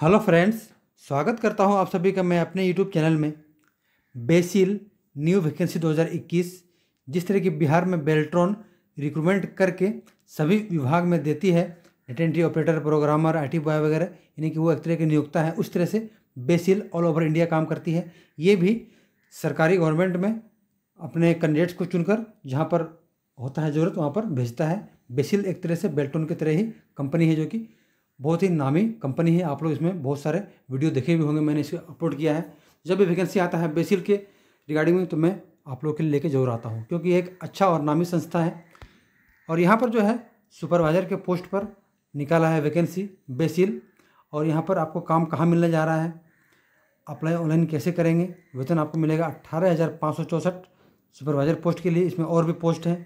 hello friends स्वागत करता हूं आप सभी का मैं अपने यूट्यूब चैनल में बेसिल न्यू वैकेंसी 2021 जिस तरह की बिहार में बेल्ट्रॉन रिक्रूटमेंट करके सभी विभाग में देती है एटेंट्री ऑपरेटर प्रोग्रामर आई बॉय वगैरह यानी कि वो एक तरह की नियोक्ता है उस तरह से बेसिल ऑल ओवर इंडिया काम करती है ये भी सरकारी गवर्नमेंट में अपने कैंडिडेट्स को चुनकर जहाँ पर होता है ज़रूरत वहाँ पर भेजता है बेसिल एक तरह से बेल्टोन की तरह ही कंपनी है जो कि बहुत ही नामी कंपनी है आप लोग इसमें बहुत सारे वीडियो देखे भी होंगे मैंने इसे अपलोड किया है जब भी वैकेंसी आता है बेसिल के रिगार्डिंग में तो मैं आप लोग के लिए लेके जरूर आता हूँ क्योंकि एक अच्छा और नामी संस्था है और यहाँ पर जो है सुपरवाइज़र के पोस्ट पर निकाला है वैकेंसी बेसिल और यहाँ पर आपको काम कहाँ मिलने जा रहा है अप्लाई ऑनलाइन कैसे करेंगे वेतन आपको मिलेगा अट्ठारह हज़ार पाँच सौ चौंसठ सुपरवाइज़र पोस्ट के लिए इसमें और भी पोस्ट हैं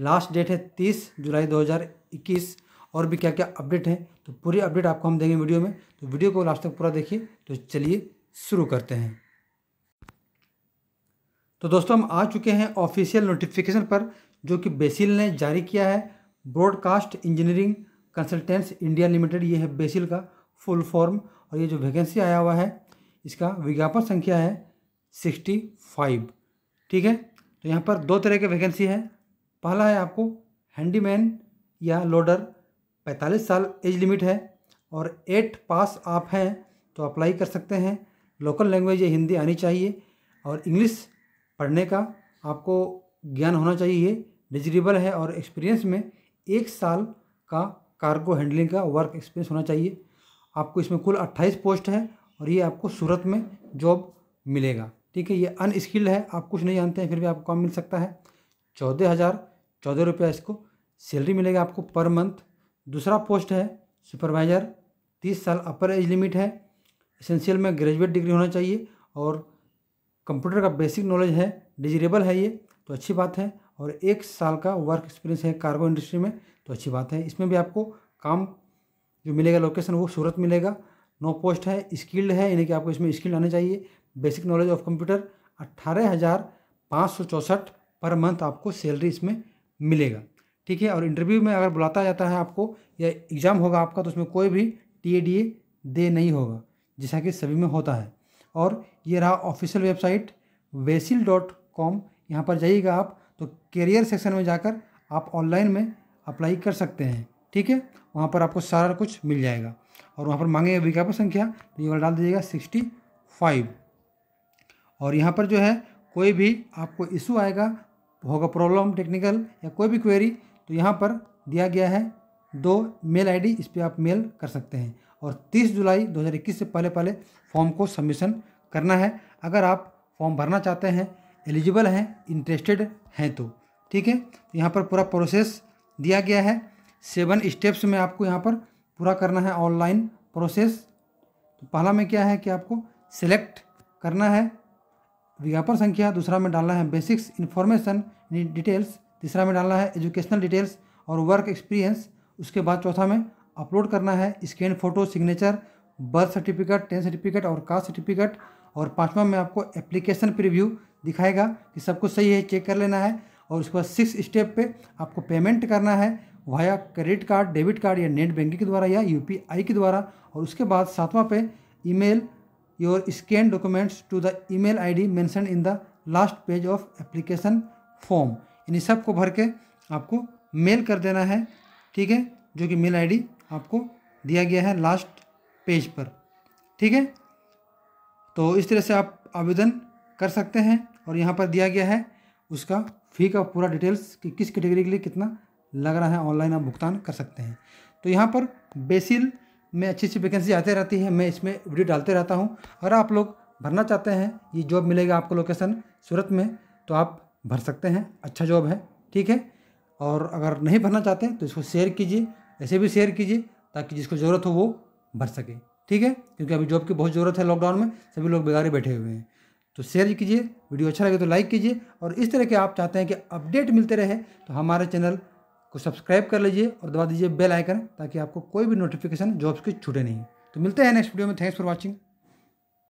लास्ट डेट है तीस जुलाई दो हज़ार इक्कीस और भी क्या क्या अपडेट है तो पूरे अपडेट आपको हम देंगे वीडियो में तो वीडियो को लास्ट तक पूरा देखिए तो चलिए शुरू करते हैं तो दोस्तों हम आ चुके हैं ऑफिशियल नोटिफिकेशन पर जो कि बेसिल ने जारी किया है broadcast engineering consultants India limited ये है बेसिल का फुल फॉर्म और ये जो वैकेंसी आया हुआ है इसका विज्ञापन संख्या है सिक्सटी फाइव ठीक है तो यहाँ पर दो तरह के वैकेंसी है पहला है आपको हैंडीमैन या लोडर पैंतालीस साल एज लिमिट है और एट पास आप हैं तो अप्लाई कर सकते हैं लोकल लैंग्वेज ये हिंदी आनी चाहिए और इंग्लिश पढ़ने का आपको ज्ञान होना चाहिए डिजरेबल है और एक्सपीरियंस में एक साल का कार्गो हैंडलिंग का वर्क एक्सपीरियंस होना चाहिए आपको इसमें कुल अट्ठाईस पोस्ट है और ये आपको सूरत में जॉब मिलेगा ठीक है ये अनस्किल्ड है आप कुछ नहीं जानते हैं फिर भी आपको काम मिल सकता है चौदह हज़ार चौदह रुपया इसको सैलरी मिलेगा आपको पर मंथ दूसरा पोस्ट है सुपरवाइज़र तीस साल अपर एज लिमिट है इसेंशियल में ग्रेजुएट डिग्री होना चाहिए और कंप्यूटर का बेसिक नॉलेज है डिजरेबल है ये तो अच्छी बात है और एक साल का वर्क एक्सपीरियंस है कार्गो इंडस्ट्री में तो अच्छी बात है इसमें भी आपको काम जो मिलेगा लोकेशन वो सूरत मिलेगा नो पोस्ट है स्किल्ड है यानी कि आपको इसमें स्किल्ड आना चाहिए बेसिक नॉलेज ऑफ कंप्यूटर अट्ठारह हज़ार पाँच सौ पर मंथ आपको सैलरी इसमें मिलेगा ठीक है और इंटरव्यू में अगर बुलाता जाता है आपको या एग्ज़ाम होगा आपका तो उसमें कोई भी टी ए डी ए दे नहीं होगा जैसा कि सभी में होता है और ये रहा official website BECIL dot com यहाँ पर जाइएगा आप तो करियर सेक्शन में जाकर आप ऑनलाइन में अप्लाई कर सकते हैं ठीक है वहाँ पर आपको सारा कुछ मिल जाएगा और वहाँ पर मांगेंगे विज्ञापन संख्या तो ये वाला डाल दीजिएगा सिक्सटी फाइव और यहाँ पर जो है कोई भी आपको इशू आएगा होगा प्रॉब्लम टेक्निकल या कोई भी क्वेरी तो यहाँ पर दिया गया है दो मेल आईडी इस पर आप मेल कर सकते हैं और 30 जुलाई 2021 से पहले पहले फॉर्म को सबमिशन करना है अगर आप फॉर्म भरना चाहते हैं एलिजिबल हैं इंटरेस्टेड हैं तो ठीक है तो यहाँ पर पूरा प्रोसेस दिया गया है सेवन स्टेप्स में आपको यहाँ पर पूरा करना है ऑनलाइन प्रोसेस तो पहला में क्या है कि आपको सेलेक्ट करना है विज्ञापन संख्या दूसरा में डालना है बेसिक्स इन्फॉर्मेशन डिटेल्स तीसरा में डालना है एजुकेशनल डिटेल्स और वर्क एक्सपीरियंस उसके बाद चौथा में अपलोड करना है scan photo signature birth certificate tenth certificate और कास्ट सर्टिफिकेट और पाँचवा में आपको एप्लीकेशन प्रिव्यू दिखाएगा कि सब कुछ सही है चेक कर लेना है और उसके बाद सिक्स स्टेप पे आपको पेमेंट करना है via credit card debit card या नेट बैंकिंग के द्वारा या यू के द्वारा और उसके बाद सातवां पे email your scan documents to the email ID mention in the last page of application form इन्हीं सब को भर के आपको मेल कर देना है ठीक है जो कि मेल आईडी आपको दिया गया है लास्ट पेज पर ठीक है तो इस तरह से आप आवेदन कर सकते हैं और यहाँ पर दिया गया है उसका फ़ी का पूरा डिटेल्स कि किस कैटेगरी के लिए कितना लग रहा है ऑनलाइन आप भुगतान कर सकते हैं तो यहाँ पर बेसिल में अच्छी अच्छी वैकेंसी आते रहती है मैं इसमें वीडियो डालते रहता हूँ अगर आप लोग भरना चाहते हैं ये जॉब मिलेगा आपको लोकेशन सूरत में तो आप भर सकते हैं अच्छा जॉब है ठीक है और अगर नहीं भरना चाहते तो इसको शेयर कीजिए ऐसे भी शेयर कीजिए ताकि जिसको ज़रूरत हो वो भर सके ठीक है क्योंकि अभी जॉब की बहुत ज़रूरत है लॉकडाउन में सभी लोग बेगारे बैठे हुए हैं तो शेयर कीजिए वीडियो अच्छा लगे तो लाइक कीजिए और इस तरह के आप चाहते हैं कि अपडेट मिलते रहे तो हमारे चैनल को सब्सक्राइब कर लीजिए और दबा दीजिए बेल आइकन ताकि आपको कोई भी नोटिफिकेशन जॉब्स की छूटे नहीं तो मिलते हैं नेक्स्ट वीडियो में थैंक्स फॉर वॉचिंग